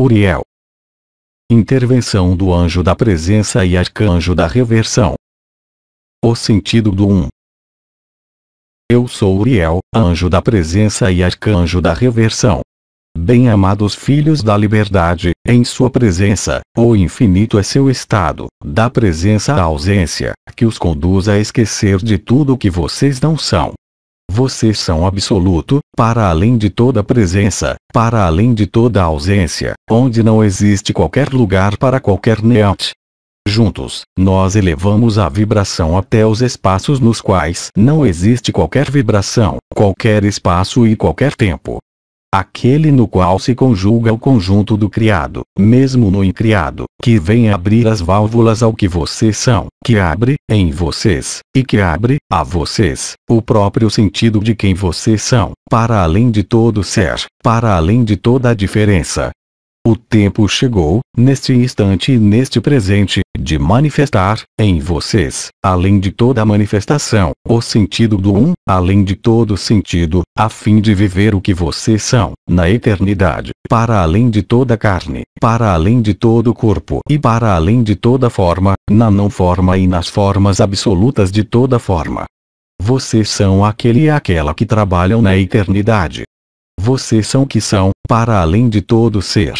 Uriel. Intervenção do anjo da presença e arcanjo da reversão. O sentido do um. Eu sou Uriel, anjo da presença e arcanjo da reversão. Bem-amados filhos da liberdade, em sua presença, o infinito é seu estado, da presença à ausência, que os conduz a esquecer de tudo o que vocês não são, vocês são absoluto, para além de toda presença, para além de toda ausência, onde não existe qualquer lugar para qualquer neante. Juntos, nós elevamos a vibração até os espaços nos quais não existe qualquer vibração, qualquer espaço e qualquer tempo aquele no qual se conjuga o conjunto do criado, mesmo no incriado, que vem abrir as válvulas ao que vocês são, que abre, em vocês, e que abre, a vocês, o próprio sentido de quem vocês são, para além de todo ser, para além de toda a diferença, o tempo chegou, neste instante e neste presente, de manifestar, em vocês, além de toda manifestação, o sentido do um, além de todo sentido, a fim de viver o que vocês são, na eternidade, para além de toda carne, para além de todo corpo e para além de toda forma, na não forma e nas formas absolutas de toda forma. Vocês são aquele e aquela que trabalham na eternidade. Vocês são o que são, para além de todo ser,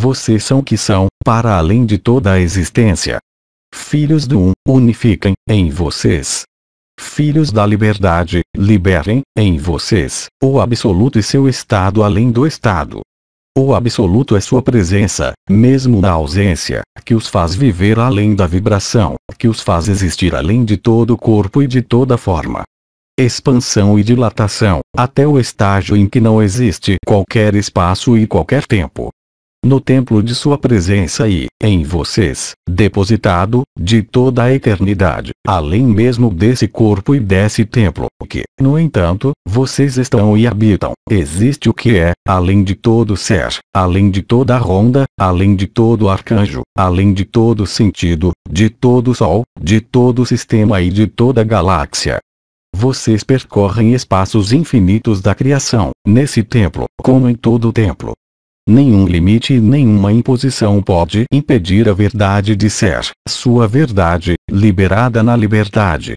vocês são o que são, para além de toda a existência. Filhos do Um, unifiquem, em vocês. Filhos da liberdade, liberem, em vocês, o absoluto e seu estado além do estado. O absoluto é sua presença, mesmo na ausência, que os faz viver além da vibração, que os faz existir além de todo o corpo e de toda forma. Expansão e dilatação, até o estágio em que não existe qualquer espaço e qualquer tempo no templo de sua presença e, em vocês, depositado, de toda a eternidade, além mesmo desse corpo e desse templo, que, no entanto, vocês estão e habitam. Existe o que é, além de todo ser, além de toda ronda, além de todo arcanjo, além de todo sentido, de todo sol, de todo sistema e de toda galáxia. Vocês percorrem espaços infinitos da criação, nesse templo, como em todo templo, Nenhum limite e nenhuma imposição pode impedir a verdade de ser sua verdade, liberada na liberdade.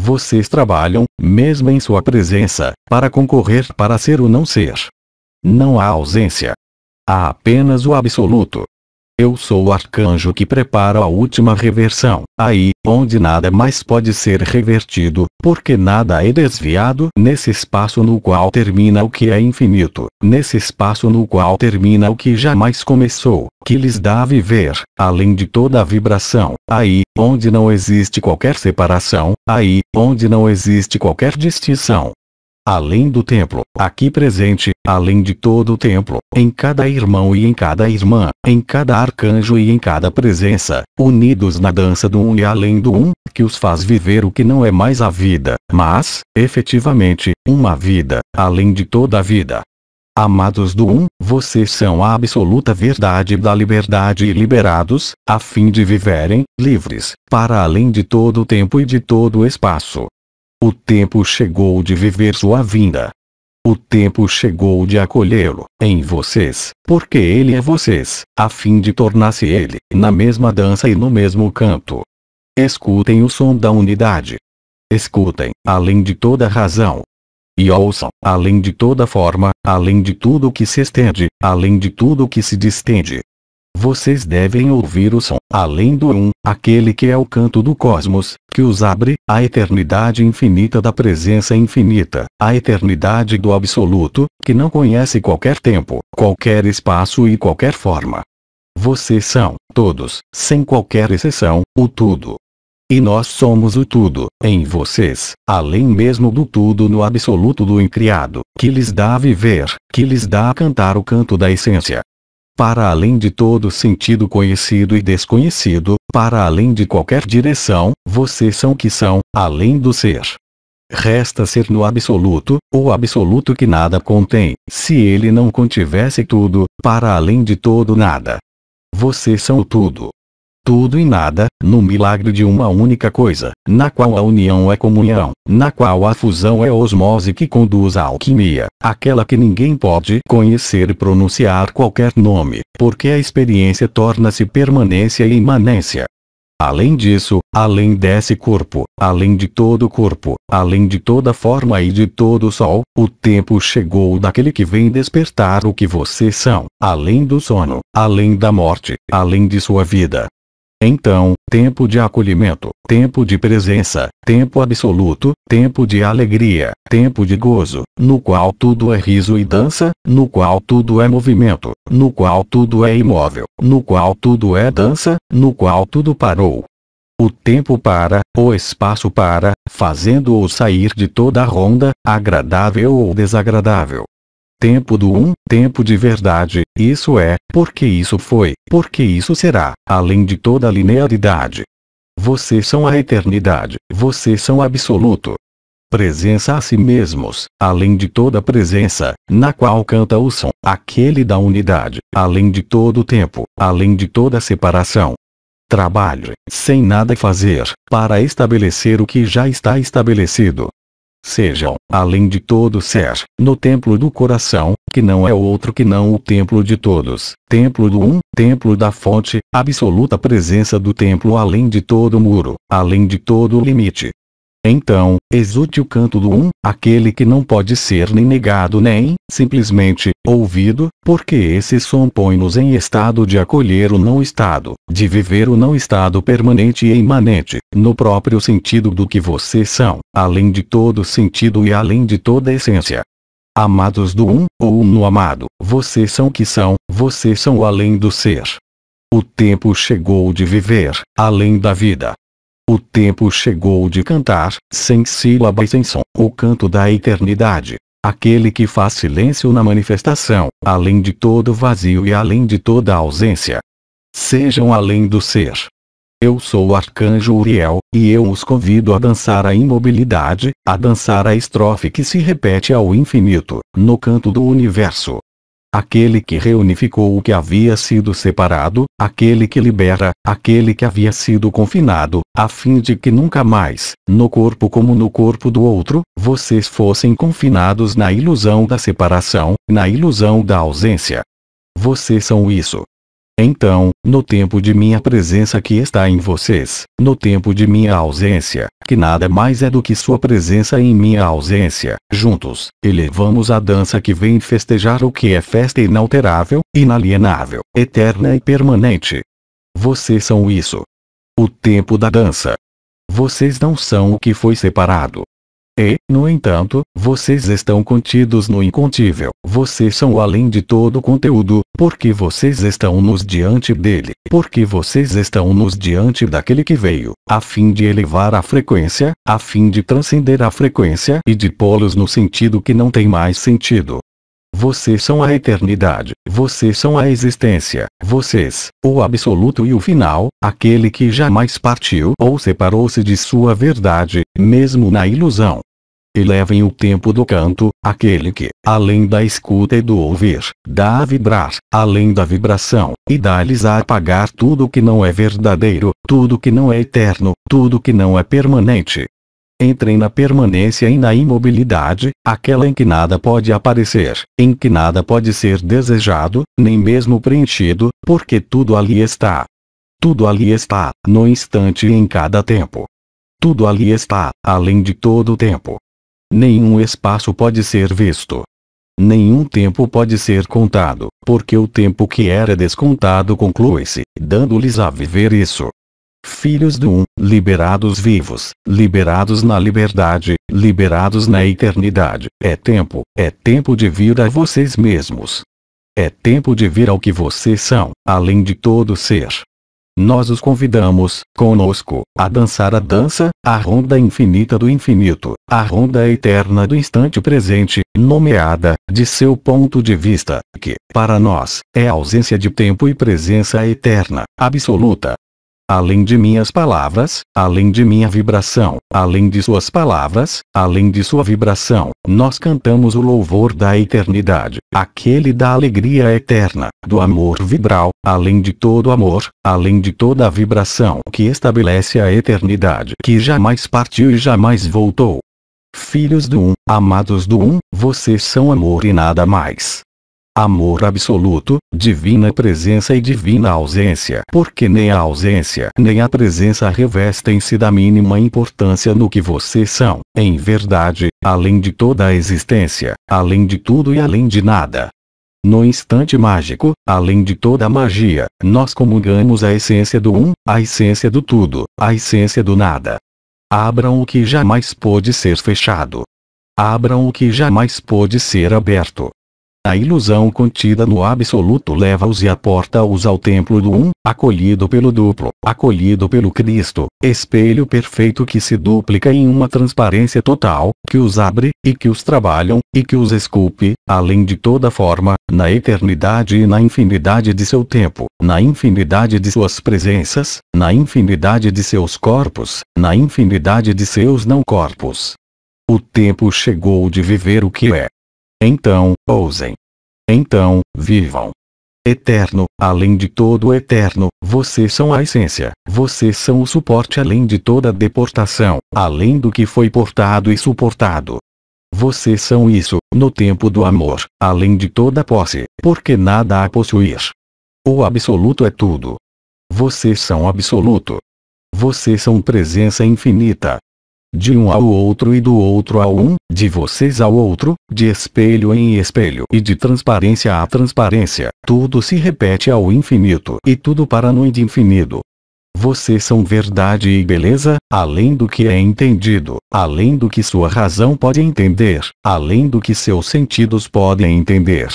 Vocês trabalham, mesmo em sua presença, para concorrer para ser ou não ser. Não há ausência. Há apenas o absoluto. Eu sou o arcanjo que prepara a última reversão, aí, onde nada mais pode ser revertido, porque nada é desviado nesse espaço no qual termina o que é infinito, nesse espaço no qual termina o que jamais começou, que lhes dá a viver, além de toda a vibração, aí, onde não existe qualquer separação, aí, onde não existe qualquer distinção, além do templo, aqui presente, além de todo o templo, em cada irmão e em cada irmã, em cada arcanjo e em cada presença, unidos na dança do um e além do um, que os faz viver o que não é mais a vida, mas, efetivamente, uma vida, além de toda a vida. Amados do Um, vocês são a absoluta verdade da liberdade e liberados, a fim de viverem, livres, para além de todo o tempo e de todo o espaço, o tempo chegou de viver sua vinda. O tempo chegou de acolhê-lo em vocês, porque ele é vocês, a fim de tornar-se ele na mesma dança e no mesmo canto. Escutem o som da unidade. Escutem, além de toda razão. E ouçam, além de toda forma, além de tudo que se estende, além de tudo que se distende, vocês devem ouvir o som, além do um, aquele que é o canto do cosmos, que os abre, a eternidade infinita da presença infinita, a eternidade do absoluto, que não conhece qualquer tempo, qualquer espaço e qualquer forma. Vocês são, todos, sem qualquer exceção, o tudo. E nós somos o tudo, em vocês, além mesmo do tudo no absoluto do incriado, que lhes dá a viver, que lhes dá a cantar o canto da essência, para além de todo sentido conhecido e desconhecido, para além de qualquer direção, vocês são o que são, além do ser. Resta ser no absoluto, o absoluto que nada contém, se ele não contivesse tudo, para além de todo nada. Vocês são o tudo tudo e nada, no milagre de uma única coisa, na qual a união é comunhão, na qual a fusão é osmose que conduz à alquimia, aquela que ninguém pode conhecer e pronunciar qualquer nome, porque a experiência torna-se permanência e imanência. Além disso, além desse corpo, além de todo o corpo, além de toda forma e de todo o sol, o tempo chegou daquele que vem despertar o que vocês são, além do sono, além da morte, além de sua vida, então, tempo de acolhimento, tempo de presença, tempo absoluto, tempo de alegria, tempo de gozo, no qual tudo é riso e dança, no qual tudo é movimento, no qual tudo é imóvel, no qual tudo é dança, no qual tudo parou. O tempo para, o espaço para, fazendo-o sair de toda a ronda, agradável ou desagradável, tempo do um, tempo de verdade, isso é, porque isso foi, porque isso será, além de toda linearidade. Vocês são a eternidade, vocês são absoluto. Presença a si mesmos, além de toda presença, na qual canta o som, aquele da unidade, além de todo tempo, além de toda separação. Trabalhe, sem nada fazer, para estabelecer o que já está estabelecido sejam, além de todo ser, no templo do coração, que não é outro que não o templo de todos, templo do um, templo da fonte, absoluta presença do templo além de todo muro, além de todo limite, então, exulte o canto do um, aquele que não pode ser nem negado nem, simplesmente, ouvido, porque esse som põe-nos em estado de acolher o não estado, de viver o não estado permanente e imanente, no próprio sentido do que vocês são, além de todo sentido e além de toda essência. Amados do um, ou um no amado, vocês são o que são, vocês são o além do ser. O tempo chegou de viver, além da vida, o tempo chegou de cantar, sem sílaba e sem som, o canto da eternidade. Aquele que faz silêncio na manifestação, além de todo vazio e além de toda ausência. Sejam além do ser. Eu sou o arcanjo Uriel, e eu os convido a dançar a imobilidade, a dançar a estrofe que se repete ao infinito, no canto do universo aquele que reunificou o que havia sido separado, aquele que libera, aquele que havia sido confinado, a fim de que nunca mais, no corpo como no corpo do outro, vocês fossem confinados na ilusão da separação, na ilusão da ausência. Vocês são isso. Então, no tempo de minha presença que está em vocês, no tempo de minha ausência, que nada mais é do que sua presença em minha ausência, juntos, elevamos a dança que vem festejar o que é festa inalterável, inalienável, eterna e permanente. Vocês são isso. O tempo da dança. Vocês não são o que foi separado, e, no entanto, vocês estão contidos no incontível. Vocês são além de todo o conteúdo, porque vocês estão nos diante dele, porque vocês estão nos diante daquele que veio, a fim de elevar a frequência, a fim de transcender a frequência e de polos no sentido que não tem mais sentido. Vocês são a eternidade, vocês são a existência, vocês, o absoluto e o final, aquele que jamais partiu ou separou-se de sua verdade, mesmo na ilusão. Levem o tempo do canto, aquele que, além da escuta e do ouvir, dá a vibrar, além da vibração, e dá-lhes a apagar tudo que não é verdadeiro, tudo que não é eterno, tudo que não é permanente. Entrem na permanência e na imobilidade, aquela em que nada pode aparecer, em que nada pode ser desejado, nem mesmo preenchido, porque tudo ali está. Tudo ali está, no instante e em cada tempo. Tudo ali está, além de todo o tempo. Nenhum espaço pode ser visto. Nenhum tempo pode ser contado, porque o tempo que era descontado conclui-se, dando-lhes a viver isso. Filhos do Um, liberados vivos, liberados na liberdade, liberados na eternidade, é tempo, é tempo de vir a vocês mesmos. É tempo de vir ao que vocês são, além de todo ser nós os convidamos, conosco, a dançar a dança, a ronda infinita do infinito, a ronda eterna do instante presente, nomeada, de seu ponto de vista, que, para nós, é ausência de tempo e presença eterna, absoluta, além de minhas palavras, além de minha vibração, além de suas palavras, além de sua vibração, nós cantamos o louvor da eternidade, aquele da alegria eterna, do amor vibral, além de todo amor, além de toda a vibração que estabelece a eternidade que jamais partiu e jamais voltou. Filhos do Um, amados do Um, vocês são amor e nada mais amor absoluto, divina presença e divina ausência. Porque nem a ausência nem a presença revestem-se da mínima importância no que vocês são. Em verdade, além de toda a existência, além de tudo e além de nada. No instante mágico, além de toda a magia, nós comungamos a essência do um, a essência do tudo, a essência do nada. Abram o que jamais pôde ser fechado. Abram o que jamais pôde ser aberto. A ilusão contida no absoluto leva-os e aporta-os ao templo do Um, acolhido pelo duplo, acolhido pelo Cristo, espelho perfeito que se duplica em uma transparência total, que os abre, e que os trabalham, e que os esculpe, além de toda forma, na eternidade e na infinidade de seu tempo, na infinidade de suas presenças, na infinidade de seus corpos, na infinidade de seus não corpos. O tempo chegou de viver o que é, então, ousem. Então, vivam. Eterno, além de todo o eterno, vocês são a essência, vocês são o suporte além de toda deportação, além do que foi portado e suportado. Vocês são isso, no tempo do amor, além de toda posse, porque nada a possuir. O absoluto é tudo. Vocês são absoluto. Vocês são presença infinita, de um ao outro e do outro ao um, de vocês ao outro, de espelho em espelho e de transparência a transparência. Tudo se repete ao infinito e tudo para no infinito. Vocês são verdade e beleza, além do que é entendido, além do que sua razão pode entender, além do que seus sentidos podem entender.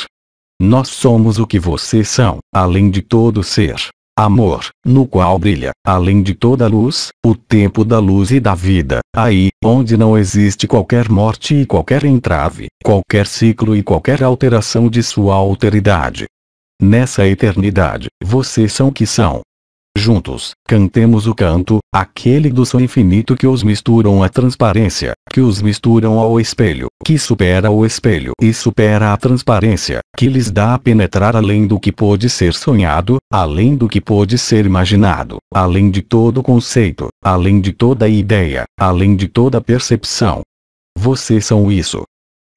Nós somos o que vocês são, além de todo ser amor, no qual brilha, além de toda luz, o tempo da luz e da vida, aí, onde não existe qualquer morte e qualquer entrave, qualquer ciclo e qualquer alteração de sua alteridade. Nessa eternidade, vocês são o que são, Juntos, cantemos o canto, aquele do som infinito que os misturam à transparência, que os misturam ao espelho, que supera o espelho e supera a transparência, que lhes dá a penetrar além do que pôde ser sonhado, além do que pôde ser imaginado, além de todo conceito, além de toda ideia, além de toda percepção. Vocês são isso.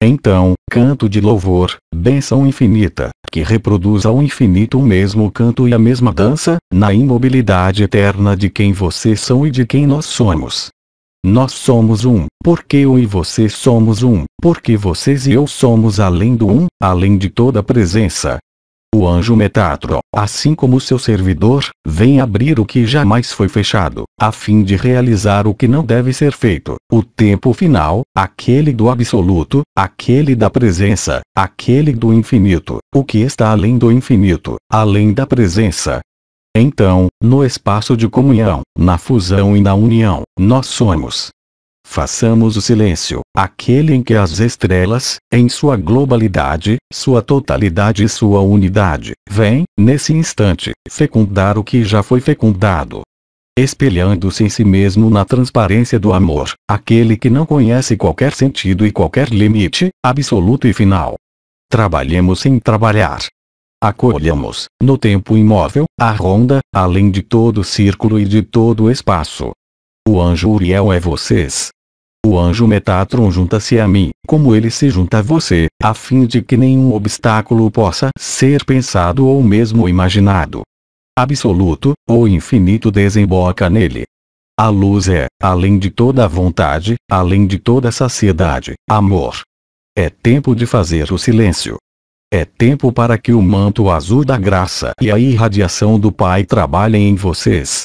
Então, canto de louvor, bênção infinita, que reproduz ao infinito o mesmo canto e a mesma dança, na imobilidade eterna de quem vocês são e de quem nós somos. Nós somos um, porque eu e você somos um, porque vocês e eu somos além do um, além de toda presença. O anjo Metatro, assim como seu servidor, vem abrir o que jamais foi fechado a fim de realizar o que não deve ser feito, o tempo final, aquele do absoluto, aquele da presença, aquele do infinito, o que está além do infinito, além da presença. Então, no espaço de comunhão, na fusão e na união, nós somos. Façamos o silêncio, aquele em que as estrelas, em sua globalidade, sua totalidade e sua unidade, vêm, nesse instante, fecundar o que já foi fecundado, espelhando-se em si mesmo na transparência do amor, aquele que não conhece qualquer sentido e qualquer limite, absoluto e final. Trabalhemos sem trabalhar. Acolhamos, no tempo imóvel, a ronda, além de todo círculo e de todo espaço. O anjo Uriel é vocês. O anjo Metatron junta-se a mim, como ele se junta a você, a fim de que nenhum obstáculo possa ser pensado ou mesmo imaginado absoluto, o infinito desemboca nele. A luz é, além de toda vontade, além de toda saciedade, amor. É tempo de fazer o silêncio. É tempo para que o manto azul da graça e a irradiação do Pai trabalhem em vocês.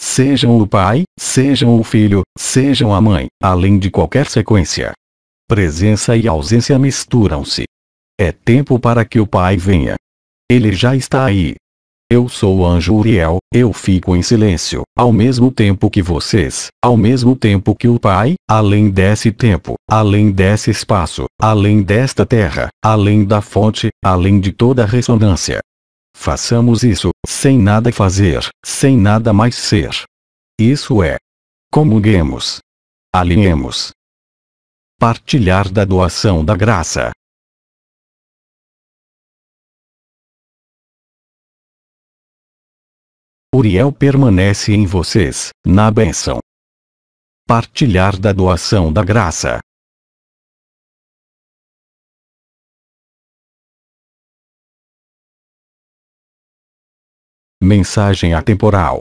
Sejam o Pai, sejam o Filho, sejam a Mãe, além de qualquer sequência. Presença e ausência misturam-se. É tempo para que o Pai venha. Ele já está aí, eu sou o anjo Uriel, eu fico em silêncio, ao mesmo tempo que vocês, ao mesmo tempo que o Pai, além desse tempo, além desse espaço, além desta terra, além da fonte, além de toda ressonância. Façamos isso, sem nada fazer, sem nada mais ser. Isso é. Comunguemos. Alinhemos. Partilhar da doação da graça. Uriel permanece em vocês, na bênção. Partilhar da doação da graça. Mensagem atemporal